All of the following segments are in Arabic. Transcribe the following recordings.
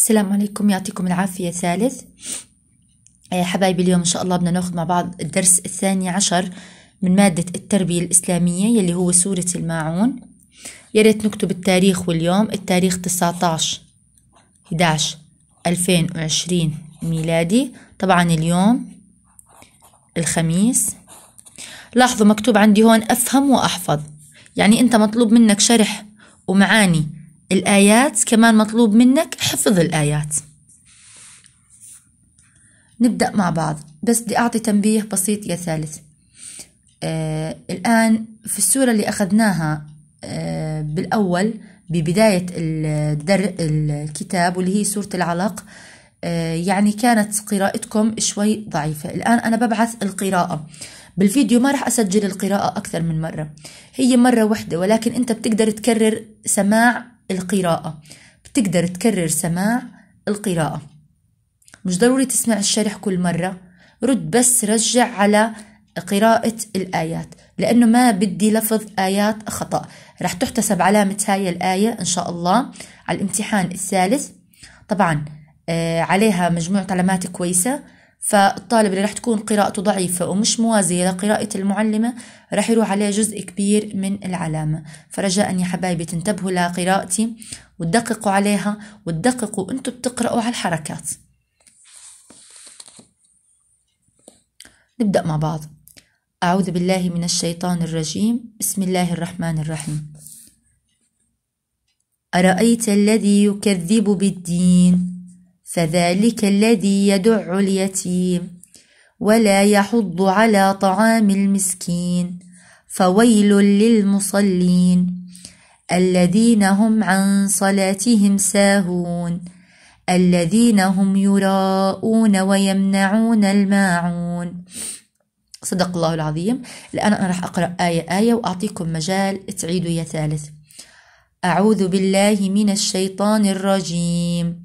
السلام عليكم يعطيكم العافية ثالث آه، حبايبي اليوم إن شاء الله بدنا ناخذ مع بعض الدرس الثاني عشر من مادة التربية الإسلامية يلي هو سورة الماعون يا ريت نكتب التاريخ واليوم التاريخ 19 11 2020 ميلادي طبعا اليوم الخميس لاحظوا مكتوب عندي هون أفهم وأحفظ يعني أنت مطلوب منك شرح ومعاني الآيات كمان مطلوب منك حفظ الآيات نبدأ مع بعض بس بدي أعطي تنبيه بسيط يا ثالث آه الآن في السورة اللي أخذناها آه بالأول ببداية الدر الكتاب واللي هي سورة العلق آه يعني كانت قراءتكم شوي ضعيفة الآن أنا ببعث القراءة بالفيديو ما راح أسجل القراءة أكثر من مرة هي مرة واحدة ولكن أنت بتقدر تكرر سماع القراءة بتقدر تكرر سماع القراءة مش ضروري تسمع الشرح كل مرة رد بس رجع على قراءة الآيات لأنه ما بدي لفظ آيات خطأ رح تحتسب علامة هاي الآية إن شاء الله على الامتحان الثالث طبعا آه، عليها مجموعة علامات كويسة فالطالب اللي رح تكون قراءته ضعيفة ومش موازية لقراءة المعلمة رح يروح عليه جزء كبير من العلامة فرجاء يا حبايبي تنتبهوا لقراءتي وتدققوا عليها وتدققوا انتوا بتقرأوا على الحركات نبدأ مع بعض أعوذ بالله من الشيطان الرجيم بسم الله الرحمن الرحيم أرأيت الذي يكذب بالدين فذلك الذي يدع اليتيم ولا يحض على طعام المسكين فويل للمصلين الذين هم عن صلاتهم ساهون الذين هم يراءون ويمنعون الماعون صدق الله العظيم الآن أنا راح أقرأ آية آية وأعطيكم مجال تعيدوا يا ثالث أعوذ بالله من الشيطان الرجيم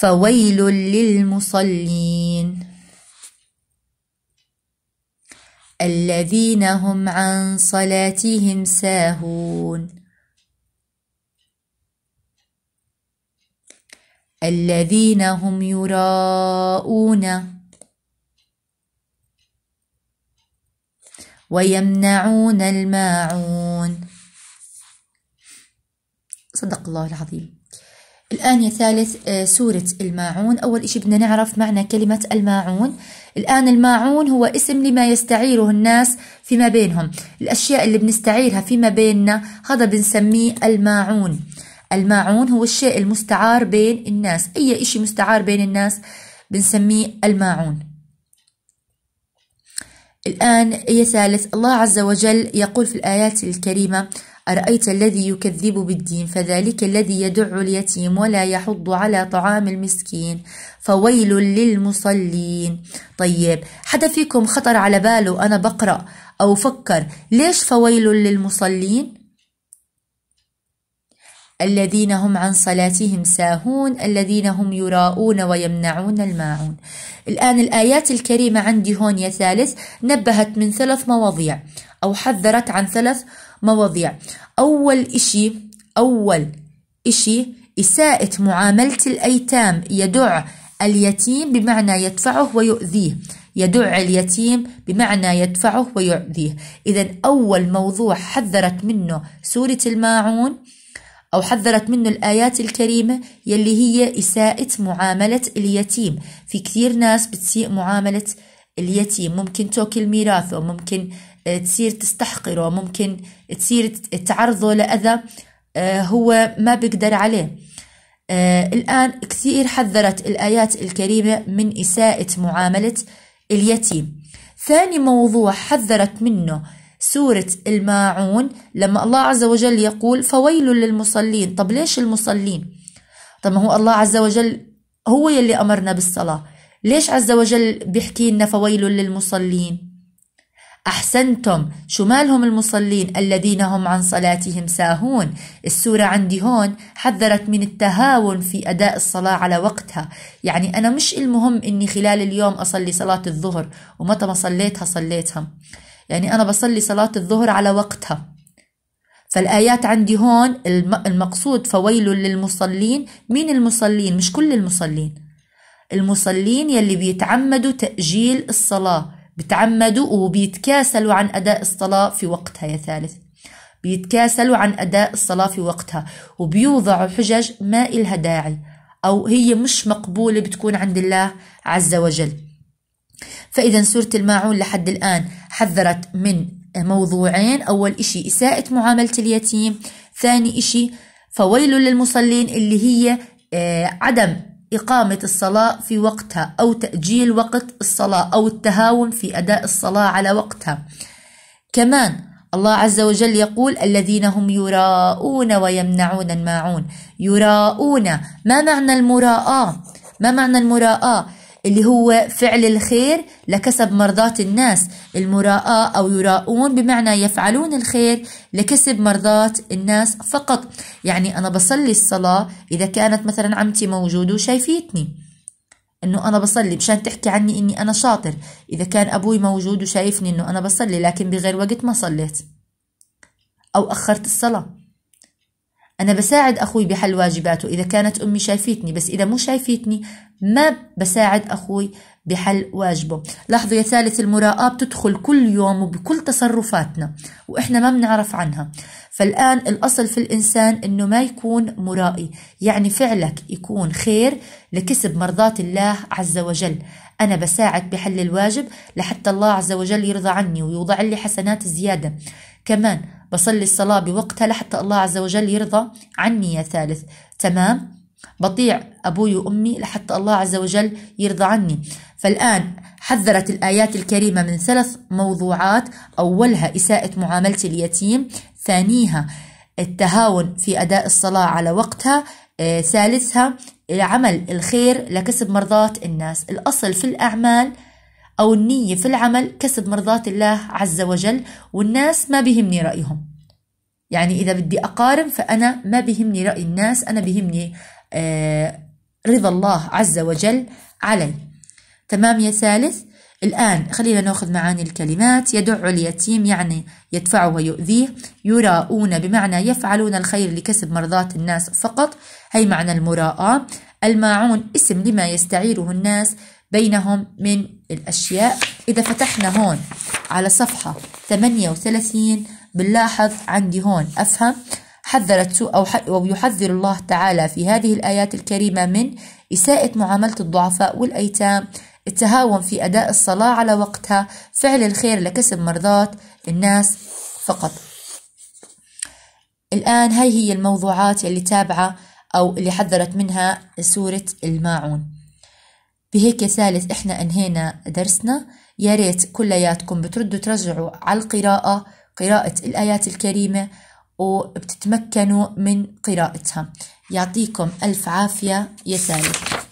فويل للمصلين الذين هم عن صلاتهم ساهون الذين هم يراءون ويمنعون الماعون صدق الله العظيم الآن يا ثالث آه، سورة الماعون أول إشي بدنا نعرف معنى كلمة الماعون الآن الماعون هو اسم لما يستعيره الناس فيما بينهم الأشياء اللي بنستعيرها فيما بيننا هذا بنسميه الماعون الماعون هو الشيء المستعار بين الناس أي إشي مستعار بين الناس بنسميه الماعون الآن يا ثالث الله عز وجل يقول في الآيات الكريمة أرأيت الذي يكذب بالدين فذلك الذي يدع اليتيم ولا يحض على طعام المسكين فويل للمصلين طيب حدا فيكم خطر على باله أنا بقرأ أو فكر ليش فويل للمصلين الذين هم عن صلاتهم ساهون الذين هم يراءون ويمنعون الماعون الآن الآيات الكريمة عندي هون يا ثالث نبهت من ثلاث مواضيع أو حذرت عن ثلاث مواضيع أول إشي أول إشي إساءة معاملة الأيتام يدع اليتيم بمعنى يدفعه ويؤذيه يدع اليتيم بمعنى يدفعه ويؤذيه إذا أول موضوع حذرت منه سورة الماعون أو حذرت منه الآيات الكريمة يلي هي إساءة معاملة اليتيم في كثير ناس بتسيء معاملة اليتيم ممكن توكل ميراثه ممكن آه، تصير تستحقره ممكن تصير تعرضه لأذى آه، هو ما بيقدر عليه آه، الآن كثير حذرت الآيات الكريمة من إساءة معاملة اليتيم ثاني موضوع حذرت منه سورة الماعون لما الله عز وجل يقول فويل للمصلين طب ليش المصلين طب ما هو الله عز وجل هو يلي أمرنا بالصلاة ليش عز وجل بيحكي لنا فويل للمصلين أحسنتم شو مالهم المصلين الذين هم عن صلاتهم ساهون السورة عندي هون حذرت من التهاون في أداء الصلاة على وقتها يعني أنا مش المهم أني خلال اليوم أصلي صلاة الظهر ومتى ما صليتها صليتها يعني أنا بصلي صلاة الظهر على وقتها فالآيات عندي هون المقصود فويل للمصلين مين المصلين مش كل المصلين المصلين يلي بيتعمدوا تأجيل الصلاة بيتعمدوا وبيتكاسلوا عن أداء الصلاة في وقتها يا ثالث بيتكاسلوا عن أداء الصلاة في وقتها وبيوضعوا حجج ما إلها داعي أو هي مش مقبولة بتكون عند الله عز وجل فإذا سورة الماعون لحد الآن حذرت من موضوعين أول إشي إساءة معاملة اليتيم ثاني إشي فويل للمصلين اللي هي آه، عدم إقامة الصلاة في وقتها أو تأجيل وقت الصلاة أو التهاون في أداء الصلاة على وقتها كمان الله عز وجل يقول الذين هم يراءون ويمنعون الماعون يراءون ما معنى المراءة ما معنى المراءة اللي هو فعل الخير لكسب مرضات الناس المراءة أو يراؤون بمعنى يفعلون الخير لكسب مرضات الناس فقط يعني أنا بصلي الصلاة إذا كانت مثلا عمتي موجودة وشايفيتني انه انا بصلي مشان تحكي عني اني انا شاطر اذا كان ابوي موجود وشايفني انه انا بصلي لكن بغير وقت ما صليت او اخرت الصلاه أنا بساعد أخوي بحل واجباته إذا كانت أمي شايفتني بس إذا مو شايفتني ما بساعد أخوي بحل واجبه لاحظوا يا ثالث المراءة بتدخل كل يوم وبكل تصرفاتنا وإحنا ما بنعرف عنها فالآن الأصل في الإنسان أنه ما يكون مرائي يعني فعلك يكون خير لكسب مرضات الله عز وجل أنا بساعد بحل الواجب لحتى الله عز وجل يرضى عني ويوضع لي حسنات زيادة كمان بصلي الصلاة بوقتها لحتى الله عز وجل يرضى عني يا ثالث تمام بطيع أبوي وأمي لحتى الله عز وجل يرضى عني فالآن حذرت الآيات الكريمة من ثلاث موضوعات أولها إساءة معاملة اليتيم ثانيها التهاون في أداء الصلاة على وقتها آه، ثالثها عمل الخير لكسب مرضاة الناس الأصل في الأعمال أو النية في العمل كسب مرضاة الله عز وجل والناس ما بيهمني رأيهم يعني إذا بدي أقارن فأنا ما بيهمني رأي الناس أنا بيهمني آه، رضا الله عز وجل علي تمام يا ثالث الآن خلينا ناخذ معاني الكلمات يدع اليتيم يعني يدفعه ويؤذيه يراؤون بمعنى يفعلون الخير لكسب مرضاة الناس فقط هي معنى المراءة الماعون اسم لما يستعيره الناس بينهم من الأشياء إذا فتحنا هون على صفحة 38 بنلاحظ عندي هون أفهم حذرت سوء أو, ويحذر يحذر الله تعالى في هذه الآيات الكريمة من إساءة معاملة الضعفاء والأيتام التهاون في أداء الصلاة على وقتها فعل الخير لكسب مرضات الناس فقط الآن هاي هي الموضوعات اللي تابعة أو اللي حذرت منها سورة الماعون بهيك يا سالس احنا انهينا درسنا يا ريت كلياتكم بتردوا ترجعوا على القراءة قراءة الآيات الكريمة وبتتمكنوا من قراءتها يعطيكم ألف عافية يا سالس